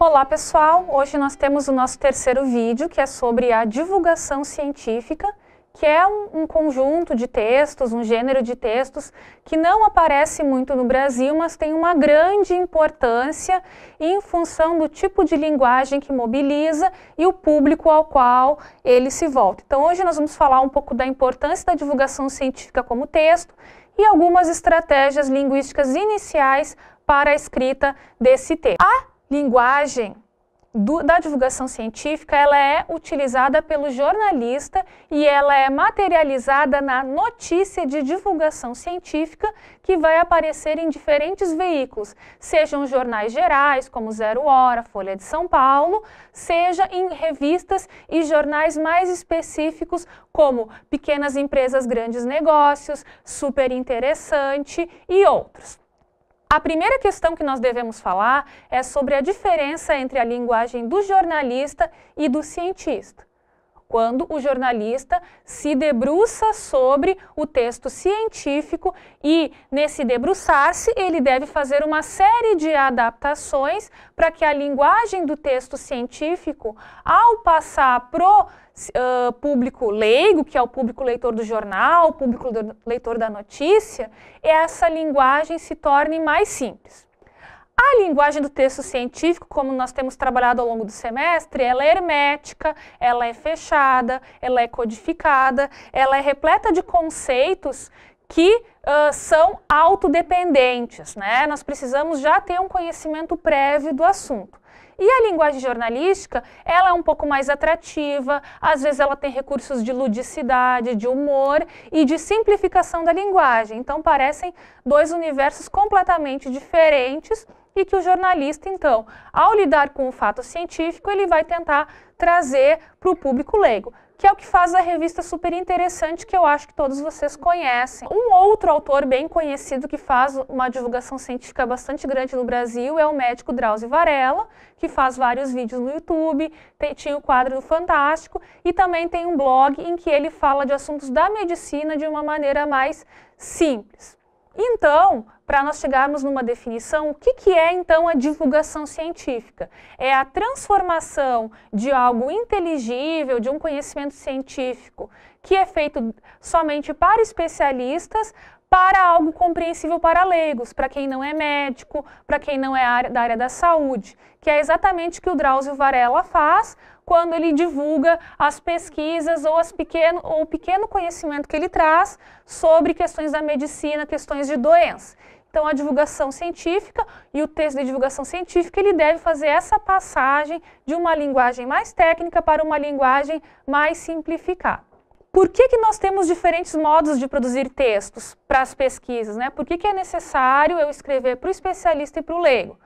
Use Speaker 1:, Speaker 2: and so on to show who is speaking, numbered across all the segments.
Speaker 1: Olá pessoal, hoje nós temos o nosso terceiro vídeo que é sobre a divulgação científica que é um, um, conjunto de textos, um gênero de textos que não aparece muito no Brasil, mas tem uma grande importância em função do tipo de linguagem que mobiliza e o público ao qual ele se volta. Então, hoje nós vamos falar um pouco da importância da divulgação científica como texto e algumas estratégias linguísticas iniciais para a escrita desse texto. A linguagem do, da divulgação científica, ela é utilizada pelo jornalista e ela é materializada na notícia de divulgação científica que vai aparecer em diferentes veículos, sejam jornais gerais, como Zero Hora, Folha de São Paulo, seja em revistas e jornais mais específicos, como Pequenas Empresas, Grandes Negócios, Super Interessante e outros. A primeira questão que nós devemos falar é sobre a diferença entre a linguagem do jornalista e do cientista quando o jornalista se debruça sobre o texto científico e, nesse debruçar-se, ele deve fazer uma série de adaptações para que a linguagem do texto científico, ao passar pro Uh, público leigo, que é o público leitor do jornal, o público do, leitor da notícia, essa linguagem se torne mais simples. A linguagem do texto científico, como nós temos trabalhado ao longo do semestre, ela é hermética, ela é fechada, ela é codificada, ela é repleta de conceitos que uh, são autodependentes, né? Nós precisamos já ter um conhecimento prévio do assunto. E a linguagem jornalística, ela é um pouco mais atrativa, às vezes ela tem recursos de ludicidade, de humor e de simplificação da linguagem. Então parecem dois universos completamente diferentes, e que o jornalista, então, ao lidar com o fato científico, ele vai tentar trazer para o público leigo, que é o que faz a revista super interessante, que eu acho que todos vocês conhecem. Um outro autor bem conhecido que faz uma divulgação científica bastante grande no Brasil é o médico Drauzio Varela, que faz vários vídeos no YouTube, tem, tinha o quadro do Fantástico e também tem um blog em que ele fala de assuntos da medicina de uma maneira mais simples. Então, para nós chegarmos numa definição, o que, que é então a divulgação científica? É a transformação de algo inteligível, de um conhecimento científico, que é feito somente para especialistas, para algo compreensível para leigos, para quem não é médico, para quem não é da área da saúde, que é exatamente o que o Drauzio Varela faz quando ele divulga as pesquisas ou, as pequeno, ou o pequeno conhecimento que ele traz sobre questões da medicina, questões de doença. Então, a divulgação científica e o texto de divulgação científica, ele deve fazer essa passagem de uma linguagem mais técnica para uma linguagem mais simplificada. Por que, que nós temos diferentes modos de produzir textos para as pesquisas? Né? Por que, que é necessário eu escrever para o especialista e para o leigo?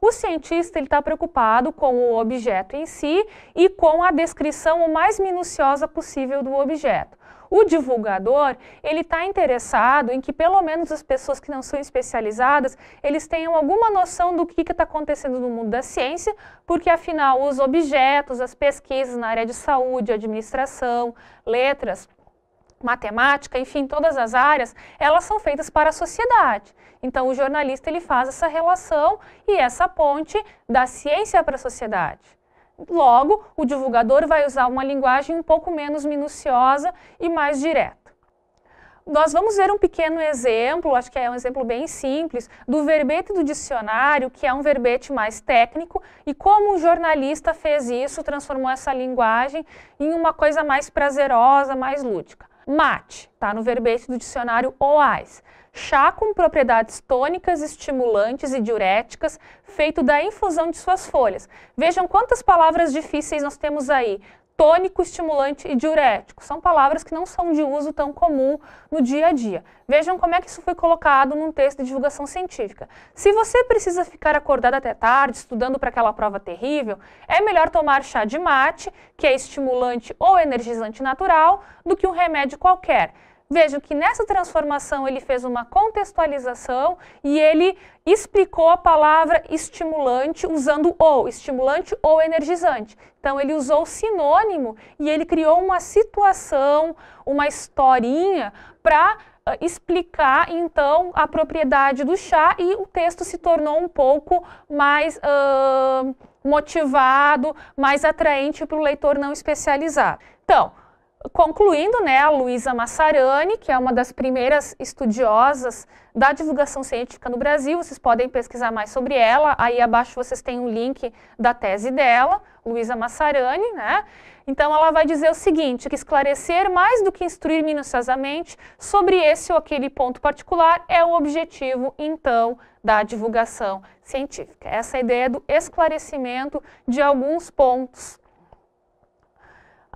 Speaker 1: O cientista está preocupado com o objeto em si e com a descrição o mais minuciosa possível do objeto. O divulgador, ele está interessado em que pelo menos as pessoas que não são especializadas, eles tenham alguma noção do que está acontecendo no mundo da ciência, porque afinal os objetos, as pesquisas na área de saúde, administração, letras, matemática, enfim, todas as áreas, elas são feitas para a sociedade. Então o jornalista ele faz essa relação e essa ponte da ciência para a sociedade logo, o divulgador vai usar uma linguagem um pouco menos minuciosa e mais direta. Nós vamos ver um pequeno exemplo, acho que é um exemplo bem simples, do verbete do dicionário, que é um verbete mais técnico, e como um jornalista fez isso, transformou essa linguagem em uma coisa mais prazerosa, mais lúdica. Mate, tá? no verbete do dicionário OAS chá com propriedades tônicas, estimulantes e diuréticas, feito da infusão de suas folhas. Vejam quantas palavras difíceis nós temos aí. Tônico, estimulante e diurético. São palavras que não são de uso tão comum no dia a dia. Vejam como é que isso foi colocado num texto de divulgação científica. Se você precisa ficar acordado até tarde, estudando para aquela prova terrível, é melhor tomar chá de mate, que é estimulante ou energizante natural, do que um remédio qualquer. Vejam que nessa transformação ele fez uma contextualização e ele explicou a palavra estimulante usando ou, estimulante ou energizante. Então ele usou o sinônimo e ele criou uma situação, uma historinha para uh, ah, explicar então a propriedade do chá e o texto se tornou um pouco mais uh, motivado, mais atraente para o leitor não especializado. Então, concluindo, né, a Luísa Massarani, que é uma das primeiras estudiosas da divulgação científica no Brasil, vocês podem pesquisar mais sobre ela, aí abaixo vocês têm um link da tese dela, Luísa Massarani, né? Então ela vai dizer o seguinte, que esclarecer mais do que instruir minuciosamente sobre esse ou aquele ponto particular é o objetivo, então, da divulgação científica. Essa é ideia do esclarecimento de alguns pontos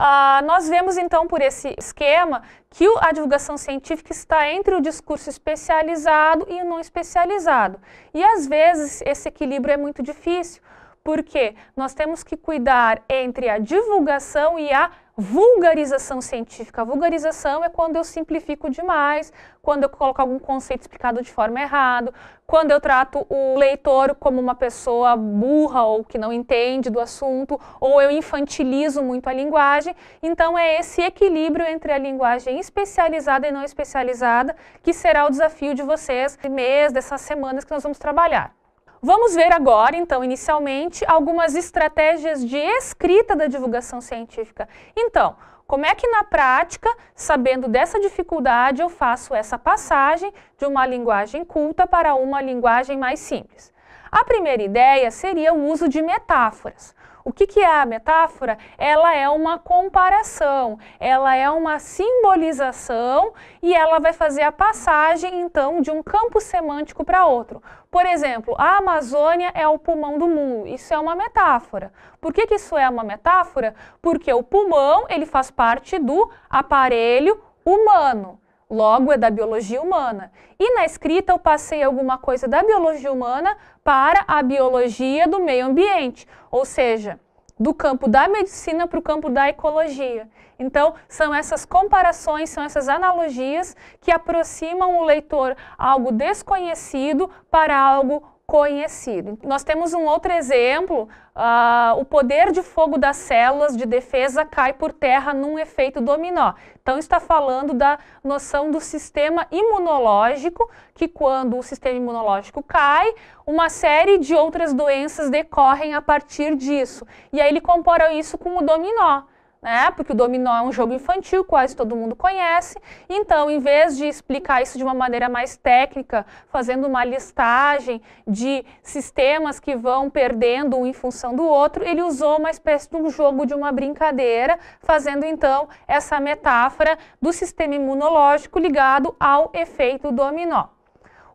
Speaker 1: Uh, nós vemos então por esse esquema que a divulgação científica está entre o discurso especializado e o não especializado. E às vezes esse equilíbrio é muito difícil, porque nós temos que cuidar entre a divulgação e a vulgarização científica. A vulgarização é quando eu simplifico demais, quando eu coloco algum conceito explicado de forma errada, quando eu trato o leitor como uma pessoa burra ou que não entende do assunto, ou eu infantilizo muito a linguagem. Então é esse equilíbrio entre a linguagem especializada e não especializada que será o desafio de vocês, mês, dessas semanas que nós vamos trabalhar. Vamos ver agora, então, inicialmente, algumas estratégias de escrita da divulgação científica. Então, como é que na prática, sabendo dessa dificuldade, eu faço essa passagem de uma linguagem culta para uma linguagem mais simples? A primeira ideia seria o uso de metáforas. O que, que, é a metáfora? Ela é uma comparação, ela é uma simbolização e ela vai fazer a passagem, então, de um campo semântico para outro. Por exemplo, a Amazônia é o pulmão do mundo. Isso é uma metáfora. Por que, que isso é uma metáfora? Porque o pulmão, ele faz parte do aparelho humano logo é da biologia humana. E na escrita eu passei alguma coisa da biologia humana para a biologia do meio ambiente, ou seja, do campo da medicina para o campo da ecologia. Então, são essas comparações, são essas analogias que aproximam o leitor algo desconhecido para algo conhecido. Nós temos um outro exemplo, uh, o poder de fogo das células de defesa cai por terra num efeito dominó. Então está falando da noção do sistema imunológico, que quando o sistema imunológico cai, uma série de outras doenças decorrem a partir disso. E aí ele compara isso com o dominó né? Porque o dominó é um jogo infantil, quase todo mundo conhece. Então, em vez de explicar isso de uma maneira mais técnica, fazendo uma listagem de sistemas que vão perdendo um em função do outro, ele usou uma espécie de um jogo de uma brincadeira, fazendo então essa metáfora do sistema imunológico ligado ao efeito dominó.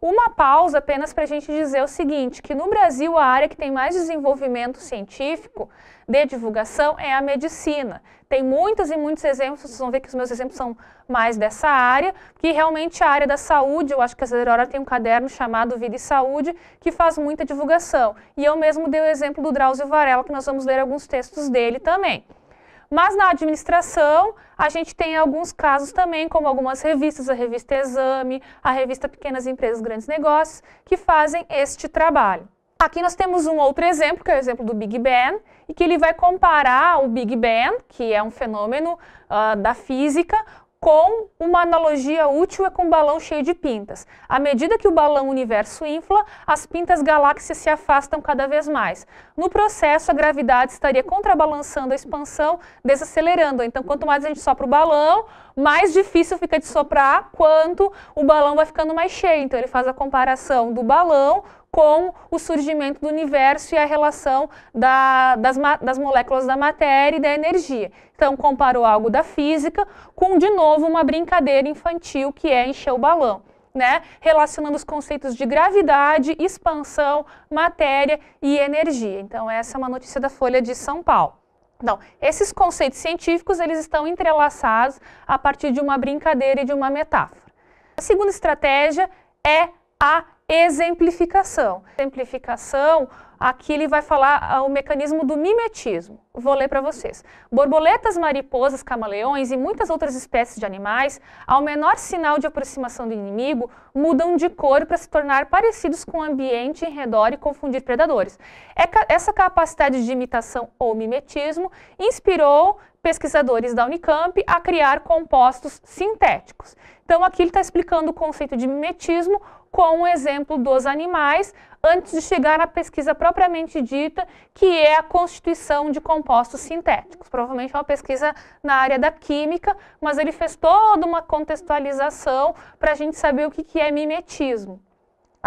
Speaker 1: Uma pausa apenas para a gente dizer o seguinte, que no Brasil a área que tem mais desenvolvimento científico de divulgação é a medicina. Tem muitos e muitos exemplos, vocês vão ver que os meus exemplos são mais dessa área, que realmente a área da saúde, eu acho que a Zerora tem um caderno chamado Vida e Saúde, que faz muita divulgação. E eu mesmo dei o exemplo do Drauzio Varela, que nós vamos ler alguns textos dele também. Mas na administração, a gente tem alguns casos também, como algumas revistas, a revista Exame, a revista Pequenas Empresas Grandes Negócios, que fazem este trabalho. Aqui nós temos um outro exemplo, que é o exemplo do Big Bang, e que ele vai comparar o Big Bang, que é um fenômeno uh, da física, com uma analogia útil é com um balão cheio de pintas. À medida que o balão universo infla, as pintas galáxias se afastam cada vez mais. No processo, a gravidade estaria contrabalançando a expansão, desacelerando. Então, quanto mais a gente sopra o balão, mais difícil fica de soprar, quanto o balão vai ficando mais cheio. Então, ele faz a comparação do balão com o surgimento do universo e a relação da, das, das moléculas da matéria e da energia. Então, comparou algo da física com, de novo, uma brincadeira infantil que é encher o balão. Né, relacionando os conceitos de gravidade, expansão, matéria e energia. Então, essa é uma notícia da Folha de São Paulo. Então, esses conceitos científicos, eles estão entrelaçados a partir de uma brincadeira e de uma metáfora. A segunda estratégia é a exemplificação. Exemplificação, aqui ele vai falar ah, o mecanismo do mimetismo. Vou ler para vocês. Borboletas, mariposas, camaleões e muitas outras espécies de animais, ao menor sinal de aproximação do inimigo, mudam de cor para se tornar parecidos com o ambiente em redor e confundir predadores. É essa capacidade de imitação ou mimetismo inspirou pesquisadores da Unicamp a criar compostos sintéticos. Então, aqui ele está explicando o conceito de mimetismo com o exemplo dos animais, antes de chegar à pesquisa propriamente dita, que é a constituição de compostos sintéticos. Provavelmente é uma pesquisa na área da química, mas ele fez toda uma contextualização para a gente saber o que, que é mimetismo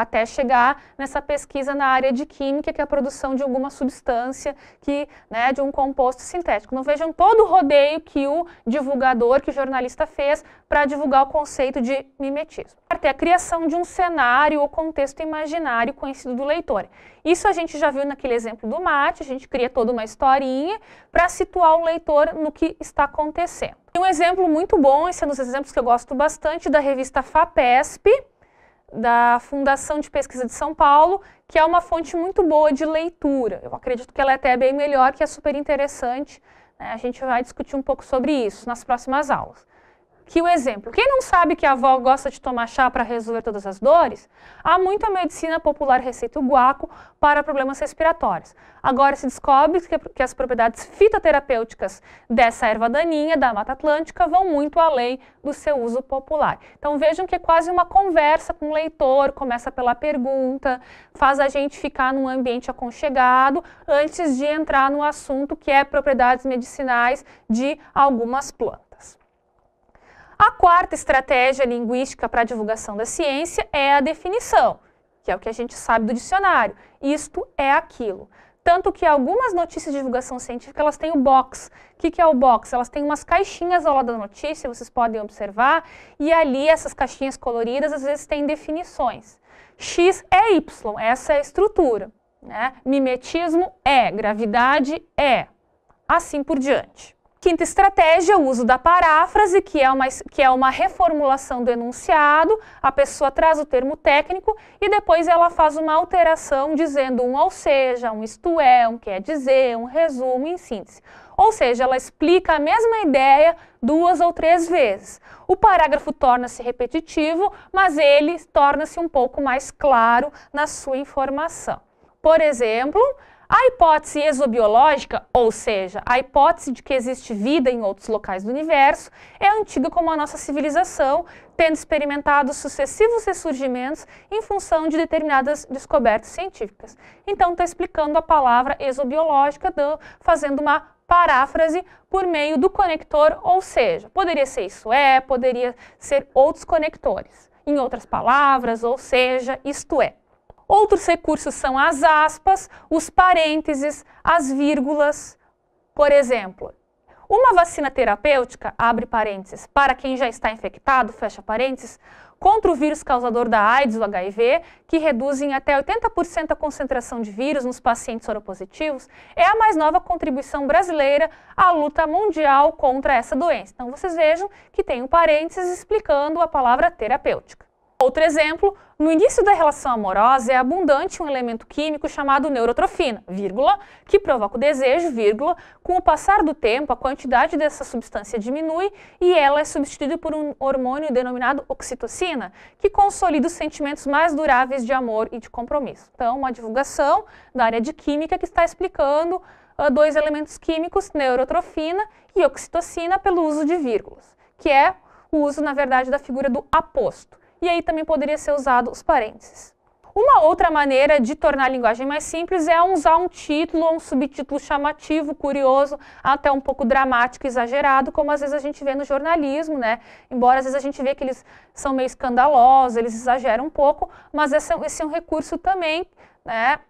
Speaker 1: até chegar nessa pesquisa na área de química, que é a produção de alguma substância, que, né, de um composto sintético. Não vejam todo o rodeio que o divulgador, que o jornalista fez para divulgar o conceito de mimetismo. Até a criação de um cenário ou contexto imaginário conhecido do leitor. Isso a gente já viu naquele exemplo do mate, a gente cria toda uma historinha para situar o leitor no que está acontecendo. Um exemplo muito bom, esse é um dos exemplos que eu gosto bastante, da revista FAPESP, da Fundação de Pesquisa de São Paulo, que é uma fonte muito boa de leitura. Eu acredito que ela é até bem melhor, que é super interessante. Né? A gente vai discutir um pouco sobre isso nas próximas aulas que o exemplo. Quem não sabe que a avó gosta de tomar chá para resolver todas as dores, há muita medicina popular receita o guaco para problemas respiratórios. Agora se descobre que as propriedades fitoterapêuticas dessa erva daninha da Mata Atlântica vão muito além do seu uso popular. Então vejam que é quase uma conversa com o leitor, começa pela pergunta, faz a gente ficar num ambiente aconchegado antes de entrar no assunto que é propriedades medicinais de algumas plantas. A quarta estratégia linguística para a divulgação da ciência é a definição, que é o que a gente sabe do dicionário. Isto é aquilo. Tanto que algumas notícias de divulgação científica, elas têm o box. O que, é o box? Elas têm umas caixinhas ao lado da notícia, vocês podem observar, e ali essas caixinhas coloridas às vezes têm definições. X é Y, essa é a estrutura. Né? Mimetismo é, gravidade é, assim por diante. Quinta estratégia, o uso da paráfrase, que é, uma, que é uma reformulação do enunciado, a pessoa traz o termo técnico e depois ela faz uma alteração dizendo um ou seja, um isto é, um quer dizer, um resumo, em síntese. Ou seja, ela explica a mesma ideia duas ou três vezes. O parágrafo torna-se repetitivo, mas ele torna-se um pouco mais claro na sua informação. Por exemplo, a hipótese exobiológica, ou seja, a hipótese de que existe vida em outros locais do universo, é antiga como a nossa civilização, tendo experimentado sucessivos ressurgimentos em função de determinadas descobertas científicas. Então, está explicando a palavra exobiológica, fazendo uma paráfrase por meio do conector, ou seja, poderia ser isso é, poderia ser outros conectores. Em outras palavras, ou seja, isto é. Outros recursos são as aspas, os parênteses, as vírgulas. Por exemplo, uma vacina terapêutica, abre parênteses, para quem já está infectado, fecha parênteses, contra o vírus causador da AIDS, o HIV, que reduz em até 80% a concentração de vírus nos pacientes soropositivos, é a mais nova contribuição brasileira à luta mundial contra essa doença. Então, vocês vejam que tem um parênteses explicando a palavra terapêutica. Outro exemplo, no início da relação amorosa é abundante um elemento químico chamado neurotrofina, vírgula, que provoca o desejo, vírgula. Com o passar do tempo, a quantidade dessa substância diminui e ela é substituída por um hormônio denominado oxitocina, que consolida os sentimentos mais duráveis de amor e de compromisso. Então, uma divulgação da área de química que está explicando uh, dois elementos químicos, neurotrofina e oxitocina, pelo uso de vírgulas, que é o uso, na verdade, da figura do aposto e aí também poderia ser usado os parênteses. Uma outra maneira de tornar a linguagem mais simples é usar um título ou um subtítulo chamativo, curioso, até um pouco dramático, exagerado, como às vezes a gente vê no jornalismo, né? Embora às vezes a gente vê que eles são meio escandalosos, eles exageram um pouco, mas esse, é esse é um recurso também, né?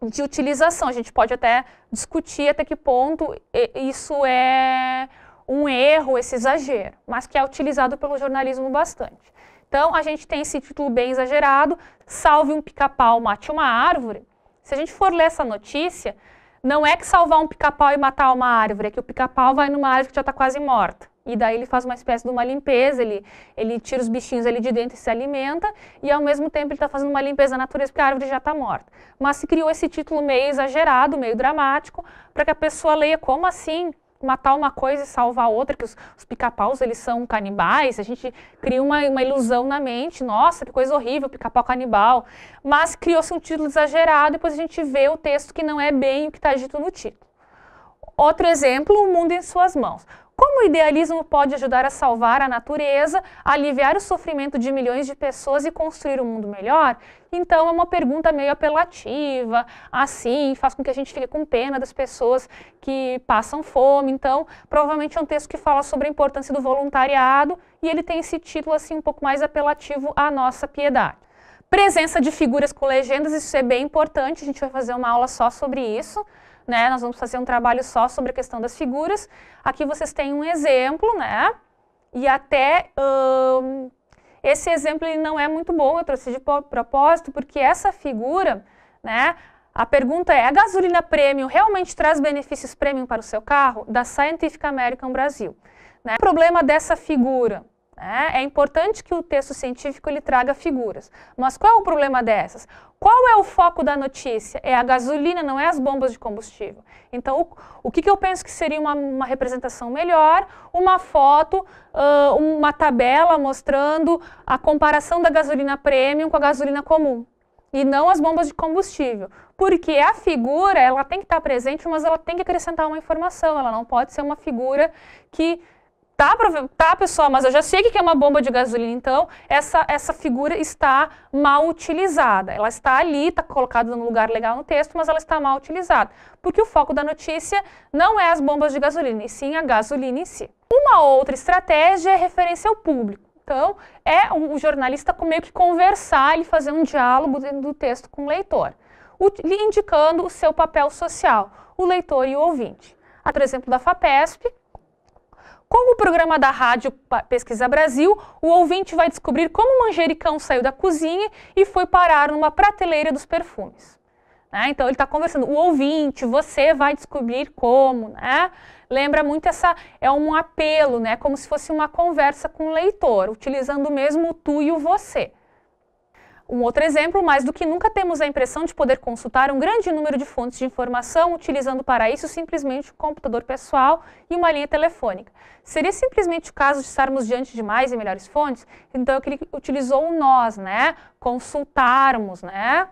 Speaker 1: De utilização. A gente pode até discutir até que ponto isso é um erro, esse exagero, mas que é utilizado pelo jornalismo bastante. Então, a gente tem esse título bem exagerado, salve um pica-pau, mate uma árvore. Se a gente for ler essa notícia, não é que salvar um pica-pau e matar uma árvore, é que o pica-pau vai numa árvore que já está quase morta. E daí ele faz uma espécie de uma limpeza, ele, ele tira os bichinhos ali de dentro e se alimenta, e ao mesmo tempo ele está fazendo uma limpeza na natureza, porque a árvore já está morta. Mas se criou esse título meio exagerado, meio dramático, para que a pessoa leia como assim matar uma coisa e salvar outra, que os, os pica-paus, eles são canibais, a gente cria uma, uma ilusão na mente, nossa, que coisa horrível, pica-pau canibal, mas criou-se um título exagerado, depois a gente vê o texto que não é bem o que está dito no título. Outro exemplo, o mundo em suas mãos. Como o idealismo pode ajudar a salvar a natureza, aliviar o sofrimento de milhões de pessoas e construir um mundo melhor? Então é uma pergunta meio apelativa, assim, faz com que a gente fique com pena das pessoas que passam fome. Então, provavelmente é um texto que fala sobre a importância do voluntariado e ele tem esse título assim um pouco mais apelativo à nossa piedade. Presença de figuras com legendas, isso é bem importante, a gente vai fazer uma aula só sobre isso né? Nós vamos fazer um trabalho só sobre a questão das figuras. Aqui vocês têm um exemplo, né? E até hum, esse exemplo ele não é muito bom, eu trouxe de propósito, porque essa figura, né? A pergunta é, a gasolina premium realmente traz benefícios premium para o seu carro? Da Scientific American Brasil. Né? O problema dessa figura, né, é importante que o texto científico ele traga figuras. Mas qual é o problema dessas? Qual é o foco da notícia? É a gasolina, não é as bombas de combustível. Então, o, o que, que eu penso que seria uma, uma representação melhor? Uma foto, uh, uma tabela mostrando a comparação da gasolina premium com a gasolina comum e não as bombas de combustível. Porque a figura, ela tem que estar presente, mas ela tem que acrescentar uma informação, ela não pode ser uma figura que Tá, tá, pessoal, mas eu já sei que é uma bomba de gasolina, então essa, essa figura está mal utilizada. Ela está ali, está colocada num lugar legal no texto, mas ela está mal utilizada. Porque o foco da notícia não é as bombas de gasolina, e sim a gasolina em si. Uma outra estratégia é referência ao público. Então, é o jornalista meio que conversar, ele fazer um diálogo dentro do texto com o leitor, indicando o seu papel social, o leitor e o ouvinte. Outro por exemplo, da FAPESP, com o programa da rádio Pesquisa Brasil, o ouvinte vai descobrir como o manjericão saiu da cozinha e foi parar numa prateleira dos perfumes. Né? Então ele está conversando, o ouvinte, você vai descobrir como, né? Lembra muito essa, é um apelo, né? Como se fosse uma conversa com o leitor, utilizando mesmo o tu e o você. Um outro exemplo, mais do que nunca temos a impressão de poder consultar um grande número de fontes de informação utilizando para isso simplesmente um computador pessoal e uma linha telefônica. Seria simplesmente o caso de estarmos diante de mais e melhores fontes? Então, ele utilizou o nós, né? Consultarmos, né?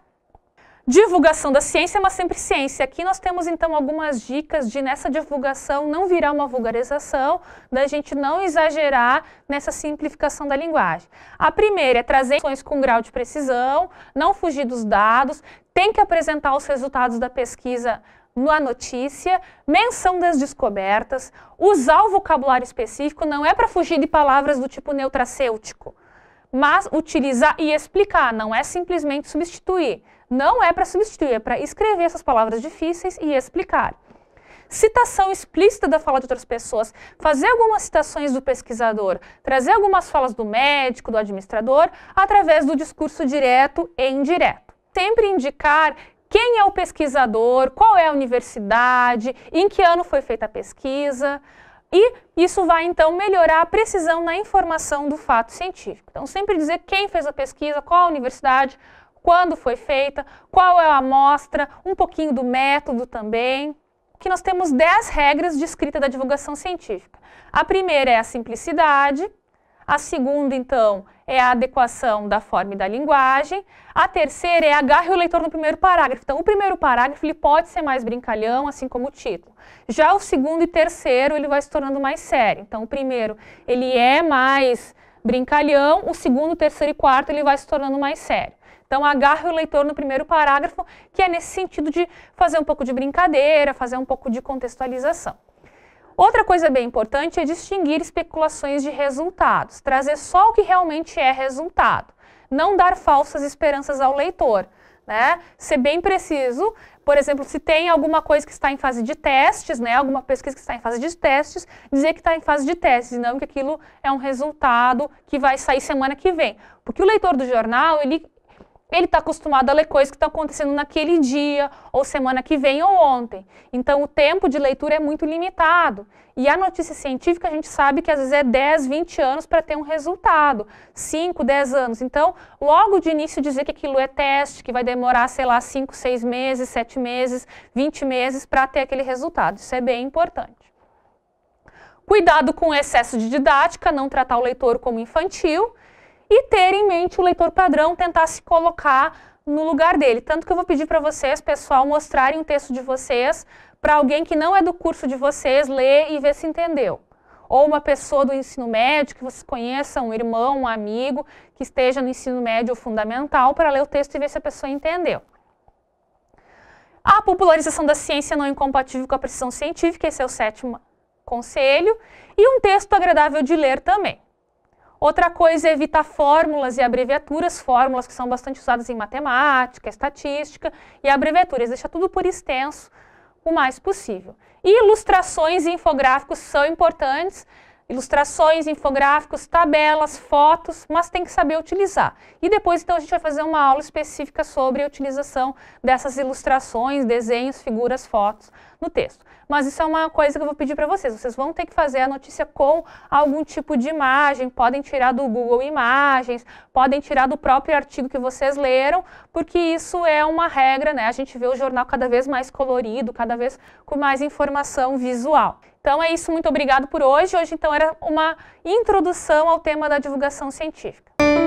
Speaker 1: Divulgação da ciência, é mas sempre ciência. Aqui nós temos, então, algumas dicas de, nessa divulgação, não virar uma vulgarização, da gente não exagerar nessa simplificação da linguagem. A primeira é trazer ações com grau de precisão, não fugir dos dados, tem que apresentar os resultados da pesquisa na notícia, menção das descobertas, usar o vocabulário específico, não é para fugir de palavras do tipo neutracêutico, mas utilizar e explicar, não é simplesmente substituir não é para substituir, é para escrever essas palavras difíceis e explicar. Citação explícita da fala de outras pessoas, fazer algumas citações do pesquisador, trazer algumas falas do médico, do administrador, através do discurso direto e indireto. Sempre indicar quem é o pesquisador, qual é a universidade, em que ano foi feita a pesquisa. E isso vai então melhorar a precisão na informação do fato científico. Então, sempre dizer quem fez a pesquisa, qual a universidade, quando foi feita, qual é a amostra, um pouquinho do método também. Que nós temos 10 regras de escrita da divulgação científica. A primeira é a simplicidade, a segunda, então, é a adequação da forma e da linguagem. A terceira é agarre o leitor no primeiro parágrafo. Então, o primeiro parágrafo ele pode ser mais brincalhão, assim como o título. Já o segundo e terceiro, ele vai se tornando mais sério. Então, o primeiro, ele é mais brincalhão. O segundo, terceiro e quarto, ele vai se tornando mais sério. Então agarre o leitor no primeiro parágrafo, que é nesse sentido de fazer um pouco de brincadeira, fazer um pouco de contextualização. Outra coisa bem importante é distinguir especulações de resultados, trazer só o que realmente é resultado, não dar falsas esperanças ao leitor. Né? Ser bem preciso, por exemplo, se tem alguma coisa que está em fase de testes, né? Alguma pesquisa que está em fase de testes, dizer que está em fase de testes, e não que aquilo é um resultado que vai sair semana que vem. Porque o leitor do jornal, ele ele está acostumado a ler coisas que estão acontecendo naquele dia, ou semana que vem, ou ontem. Então, o tempo de leitura é muito limitado. E a notícia científica, a gente sabe que às vezes é 10, 20 anos para ter um resultado, 5, 10 anos. Então, logo de início, dizer que aquilo é teste, que vai demorar, sei lá, 5, 6 meses, 7 meses, 20 meses para ter aquele resultado. Isso é bem importante. Cuidado com o excesso de didática, não tratar o leitor como infantil e ter em mente o leitor padrão, tentar se colocar no lugar dele. Tanto que eu vou pedir para vocês, pessoal, mostrarem o texto de vocês para alguém que não é do curso de vocês ler e ver se entendeu. Ou uma pessoa do ensino médio que vocês conheçam, um irmão, um amigo, que esteja no ensino médio ou fundamental, para ler o texto e ver se a pessoa entendeu. A popularização da ciência não é incompatível com a precisão científica, esse é o sétimo conselho. E um texto agradável de ler também. Outra coisa é evitar fórmulas e abreviaturas, fórmulas que são bastante usadas em matemática, estatística e abreviaturas, deixa tudo por extenso o mais possível. E ilustrações e infográficos são importantes, ilustrações, infográficos, tabelas, fotos, mas tem que saber utilizar. E depois, então, a gente vai fazer uma aula específica sobre a utilização dessas ilustrações, desenhos, figuras, fotos no texto. Mas isso é uma coisa que eu vou pedir para vocês. Vocês vão ter que fazer a notícia com algum tipo de imagem, podem tirar do Google Imagens, podem tirar do próprio artigo que vocês leram, porque isso é uma regra, né? A gente vê o jornal cada vez mais colorido, cada vez com mais informação visual. Então é isso, muito obrigado por hoje. Hoje então era uma introdução ao tema da divulgação científica.